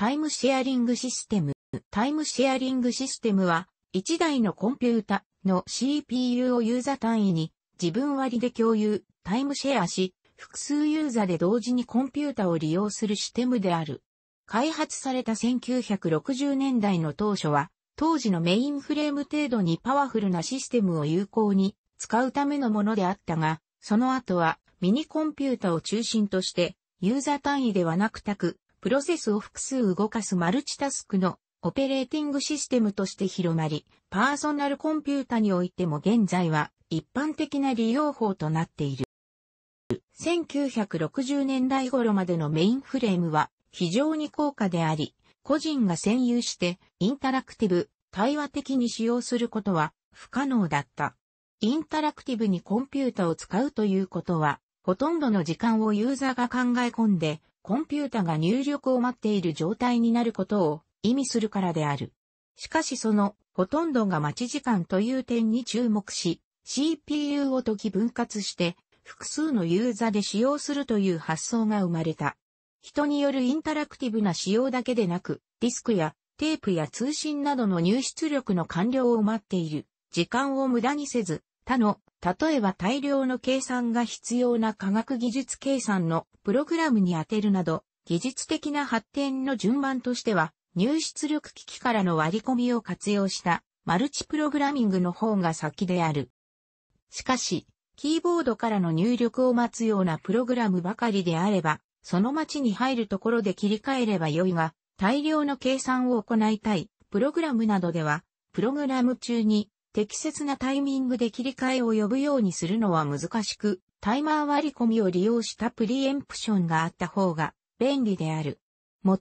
タイムシェアリングシステム。タイムシェアリングシステムは、1台のコンピュータの CPU をユーザ単位に自分割で共有、タイムシェアし、複数ユーザで同時にコンピュータを利用するシステムである。開発された1960年代の当初は、当時のメインフレーム程度にパワフルなシステムを有効に使うためのものであったが、その後はミニコンピュータを中心として、ユーザ単位ではなくたく、プロセスを複数動かすマルチタスクのオペレーティングシステムとして広まり、パーソナルコンピュータにおいても現在は一般的な利用法となっている。1960年代頃までのメインフレームは非常に高価であり、個人が占有してインタラクティブ、対話的に使用することは不可能だった。インタラクティブにコンピュータを使うということは、ほとんどの時間をユーザーが考え込んでコンピュータが入力を待っている状態になることを意味するからである。しかしそのほとんどが待ち時間という点に注目し、CPU を解き分割して複数のユーザで使用するという発想が生まれた。人によるインタラクティブな使用だけでなく、ディスクやテープや通信などの入出力の完了を待っている。時間を無駄にせず、他の例えば大量の計算が必要な科学技術計算のプログラムに当てるなど、技術的な発展の順番としては、入出力機器からの割り込みを活用したマルチプログラミングの方が先である。しかし、キーボードからの入力を待つようなプログラムばかりであれば、その待ちに入るところで切り替えればよいが、大量の計算を行いたいプログラムなどでは、プログラム中に適切なタイミングで切り替えを呼ぶようにするのは難しく、タイマー割り込みを利用したプリエンプションがあった方が便利である。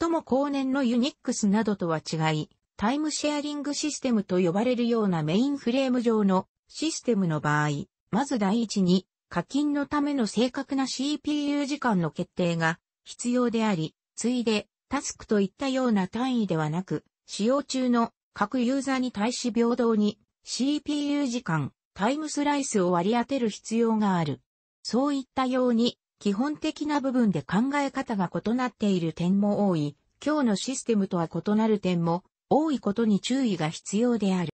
最も後年のユニックスなどとは違い、タイムシェアリングシステムと呼ばれるようなメインフレーム上のシステムの場合、まず第一に課金のための正確な CPU 時間の決定が必要であり、ついでタスクといったような単位ではなく、使用中の各ユーザーに対し平等に CPU 時間、タイムスライスを割り当てる必要がある。そういったように、基本的な部分で考え方が異なっている点も多い、今日のシステムとは異なる点も多いことに注意が必要である。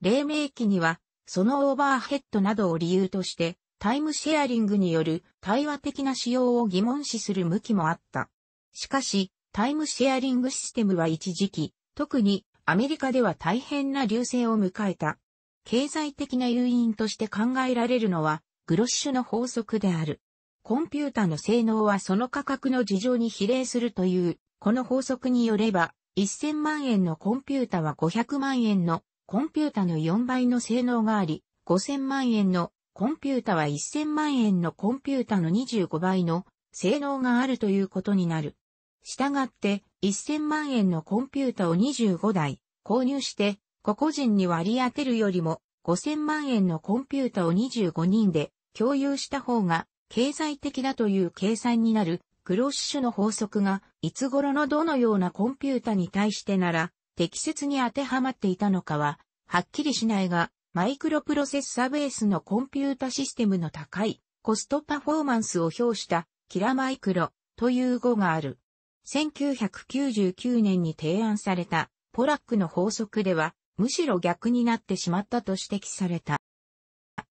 黎明期には、そのオーバーヘッドなどを理由として、タイムシェアリングによる対話的な使用を疑問視する向きもあった。しかし、タイムシェアリングシステムは一時期、特にアメリカでは大変な流星を迎えた。経済的な誘因として考えられるのは、グロッシュの法則である。コンピュータの性能はその価格の事情に比例するという、この法則によれば、1000万円のコンピュータは500万円のコンピュータの4倍の性能があり、5000万円のコンピュータは1000万円のコンピュータの25倍の性能があるということになる。したがって、1000万円のコンピュータを25台購入して、個々人に割り当てるよりも5000万円のコンピュータを25人で共有した方が経済的だという計算になるクロッシュの法則がいつ頃のどのようなコンピュータに対してなら適切に当てはまっていたのかははっきりしないがマイクロプロセッサベースのコンピュータシステムの高いコストパフォーマンスを表したキラマイクロという語がある。1999年に提案されたポラックの法則では、むしろ逆になってしまったと指摘された。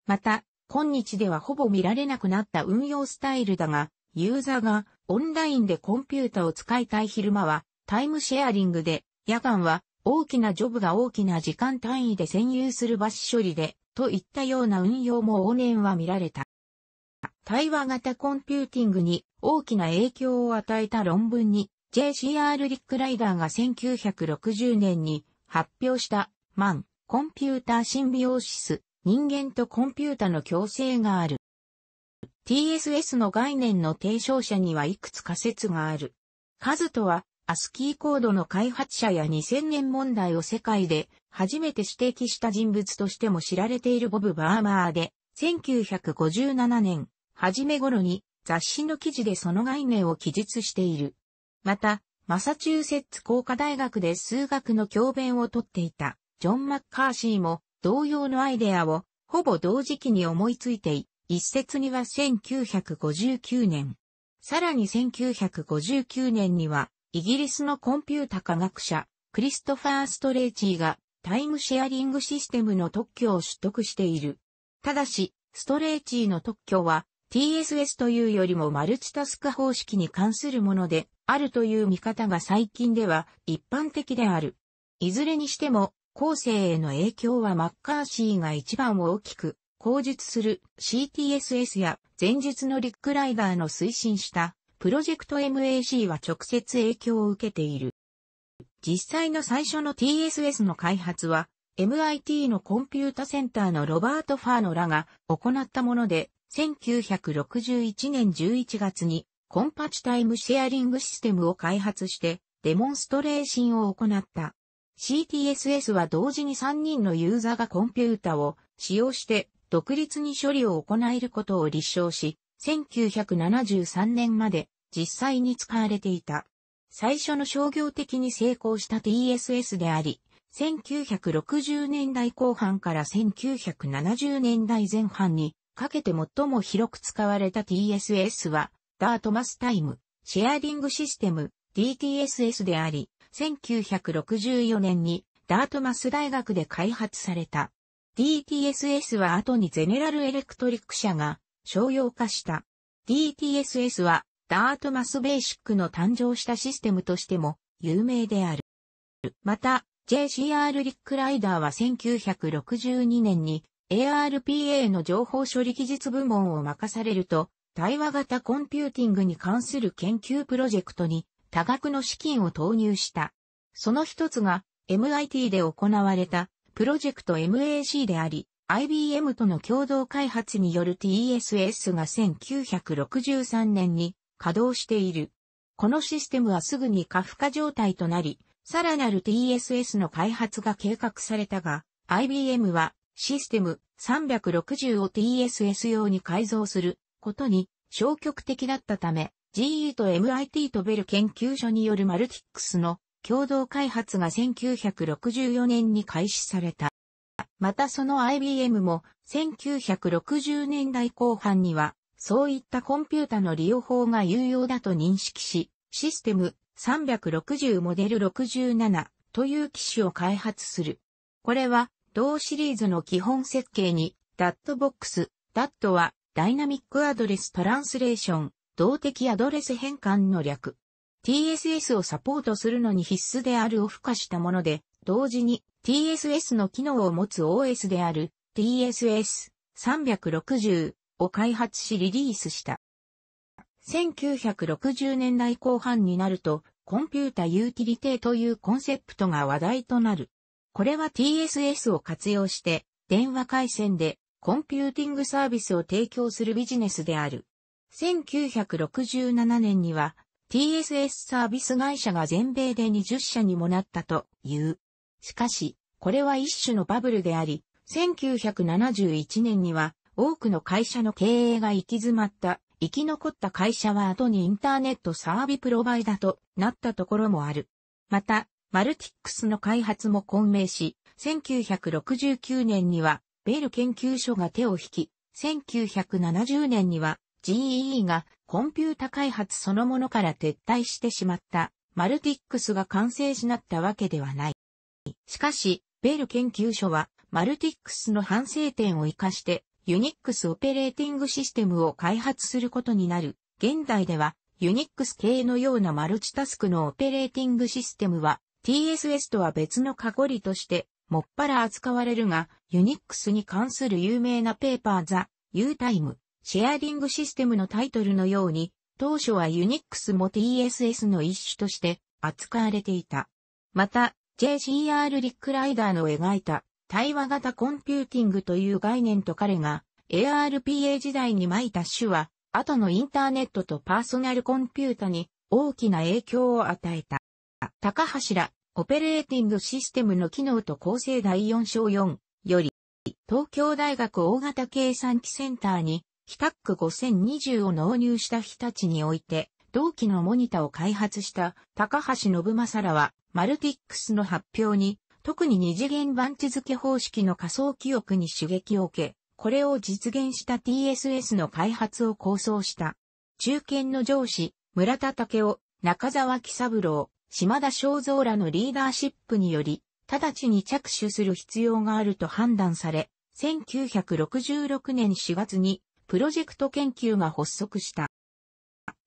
また、今日ではほぼ見られなくなった運用スタイルだが、ユーザーがオンラインでコンピュータを使いたい昼間はタイムシェアリングで、夜間は大きなジョブが大きな時間単位で占有する場子処理で、といったような運用も往年は見られた。対話型コンピューティングに大きな影響を与えた論文に JCR リックライダーが1960年に発表したマン、コンピューターシンビオーシス、人間とコンピュータの共生がある。TSS の概念の提唱者にはいくつか説がある。数とは、アスキーコードの開発者や2000年問題を世界で初めて指摘した人物としても知られているボブ・バーマーで、1957年、初め頃に雑誌の記事でその概念を記述している。また、マサチューセッツ工科大学で数学の教鞭をとっていたジョン・マッカーシーも同様のアイデアをほぼ同時期に思いついてい、一説には1959年。さらに1959年にはイギリスのコンピュータ科学者クリストファー・ストレーチーがタイムシェアリングシステムの特許を取得している。ただし、ストレーチーの特許は TSS というよりもマルチタスク方式に関するものであるという見方が最近では一般的である。いずれにしても、後世への影響はマッカーシーが一番大きく、口述する CTSS や前述のリックライダーの推進したプロジェクト MAC は直接影響を受けている。実際の最初の TSS の開発は MIT のコンピュータセンターのロバート・ファーノらが行ったもので1961年11月にコンパチタイムシェアリングシステムを開発してデモンストレーションを行った。CTSS は同時に3人のユーザーがコンピュータを使用して独立に処理を行えることを立証し、1973年まで実際に使われていた。最初の商業的に成功した TSS であり、1960年代後半から1970年代前半にかけて最も広く使われた TSS は、ダートマスタイム、シェアリングシステム、DTSS であり、1964年にダートマス大学で開発された。DTSS は後にゼネラルエレクトリック社が商用化した。DTSS はダートマスベーシックの誕生したシステムとしても有名である。また、JCR リックライダーは1962年に ARPA の情報処理技術部門を任されると、対話型コンピューティングに関する研究プロジェクトに多額の資金を投入した。その一つが MIT で行われたプロジェクト MAC であり、IBM との共同開発による TSS が1963年に稼働している。このシステムはすぐに過負荷状態となり、さらなる TSS の開発が計画されたが、IBM はシステム360を TSS 用に改造することに消極的だったため、GE と MIT とベル研究所によるマルティックスの共同開発が1964年に開始された。またその IBM も1960年代後半にはそういったコンピュータの利用法が有用だと認識し、システム360モデル67という機種を開発する。これは同シリーズの基本設計に、ダットボックス、ダットは、ダイナミックアドレストランスレーション、動的アドレス変換の略。TSS をサポートするのに必須であるを付加したもので、同時に TSS の機能を持つ OS である TSS360 を開発しリリースした。1960年代後半になると、コンピュータユーティリティというコンセプトが話題となる。これは TSS を活用して、電話回線でコンピューティングサービスを提供するビジネスである。1967年には TSS サービス会社が全米で20社にもなったという。しかし、これは一種のバブルであり、1971年には多くの会社の経営が行き詰まった、生き残った会社は後にインターネットサービスプロバイダとなったところもある。また、マルティックスの開発も混迷し、1969年には、ベル研究所が手を引き、1970年には GE がコンピュータ開発そのものから撤退してしまったマルティックスが完成しなったわけではない。しかし、ベル研究所はマルティックスの反省点を活かしてユニックスオペレーティングシステムを開発することになる。現代ではユニックス系のようなマルチタスクのオペレーティングシステムは TSS とは別の囲りとして、もっぱら扱われるが、ユニックスに関する有名なペーパーザ、U タイム、シェアリングシステムのタイトルのように、当初はユニックスも TSS の一種として扱われていた。また、JCR リックライダーの描いた対話型コンピューティングという概念と彼が ARPA 時代に巻いた種は、後のインターネットとパーソナルコンピュータに大きな影響を与えた。高橋らオペレーティングシステムの機能と構成第4章4より、東京大学大型計算機センターに、ヒタック5020を納入した日立において、同期のモニタを開発した高橋信正らは、マルティックスの発表に、特に二次元番地付け方式の仮想記憶に刺激を受け、これを実現した TSS の開発を構想した。中堅の上司、村田武雄、中沢喜三郎、島田正蔵らのリーダーシップにより、直ちに着手する必要があると判断され、1966年4月にプロジェクト研究が発足した。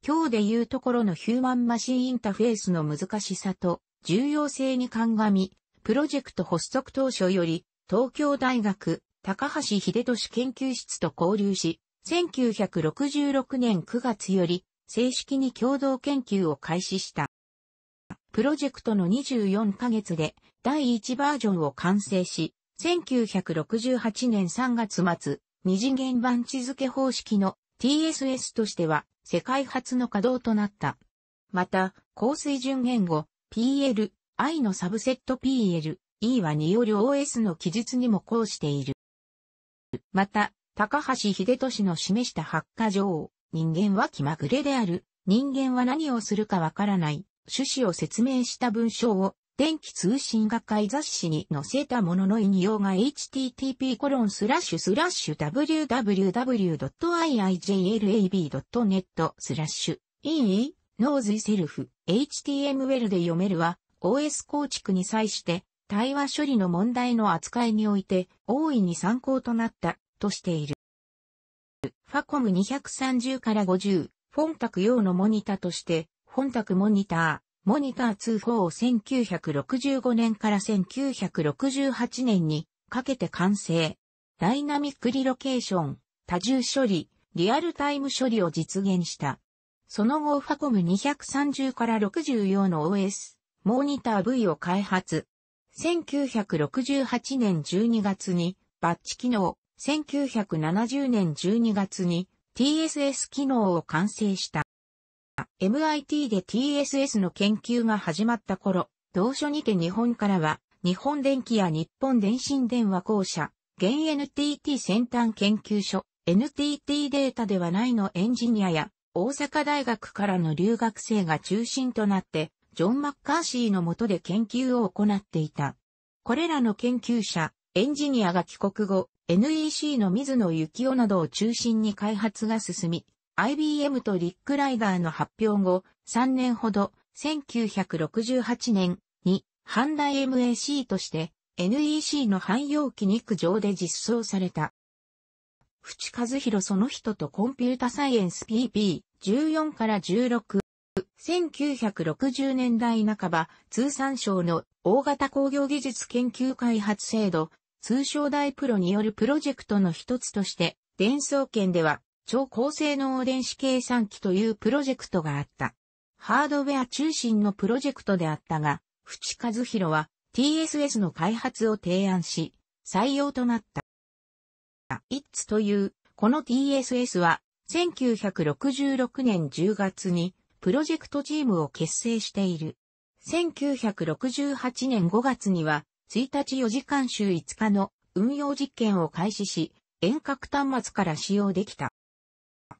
今日でいうところのヒューマンマシンインターフェースの難しさと重要性に鑑み、プロジェクト発足当初より東京大学高橋秀俊研究室と交流し、1966年9月より正式に共同研究を開始した。プロジェクトの24ヶ月で第1バージョンを完成し、1968年3月末、二次元版地付方式の TSS としては世界初の稼働となった。また、高水準言語 PL、I のサブセット PL、E はによる OS の記述にも講している。また、高橋秀俊の示した発火状、人間は気まぐれである、人間は何をするかわからない、趣旨を説明した文章を電気通信学会雑誌に載せたものの引用が http://www.iijlab.net スラッシュ e knows self html で読めるは OS 構築に際して対話処理の問題の扱いにおいて大いに参考となったとしている。ファコム230から50、フォンタク用のモニタとして本宅モニター、モニター2-4を1965年から1968年にかけて完成。ダイナミックリロケーション、多重処理、リアルタイム処理を実現した。その後ファコム230から64の OS、モニター V を開発。1968年12月にバッチ機能、1970年12月に TSS 機能を完成した。MIT で TSS の研究が始まった頃、同書にて日本からは、日本電機や日本電信電話公社、現 NTT 先端研究所、NTT データではないのエンジニアや、大阪大学からの留学生が中心となって、ジョン・マッカーシーの下で研究を行っていた。これらの研究者、エンジニアが帰国後、NEC の水野幸雄などを中心に開発が進み、IBM とリックライダーの発表後、3年ほど、1968年に、ハンダ MAC として、NEC の汎用機肉上で実装された。淵和弘その人とコンピュータサイエンス PP14 から16。1960年代半ば、通産省の大型工業技術研究開発制度、通商大プロによるプロジェクトの一つとして、伝送圏では超高性能電子計算機というプロジェクトがあった。ハードウェア中心のプロジェクトであったが、淵和弘は TSS の開発を提案し、採用となった。ITS という、この TSS は、1966年10月に、プロジェクトチームを結成している。1968年5月には、1日4時間週5日の運用実験を開始し、遠隔端末から使用できた。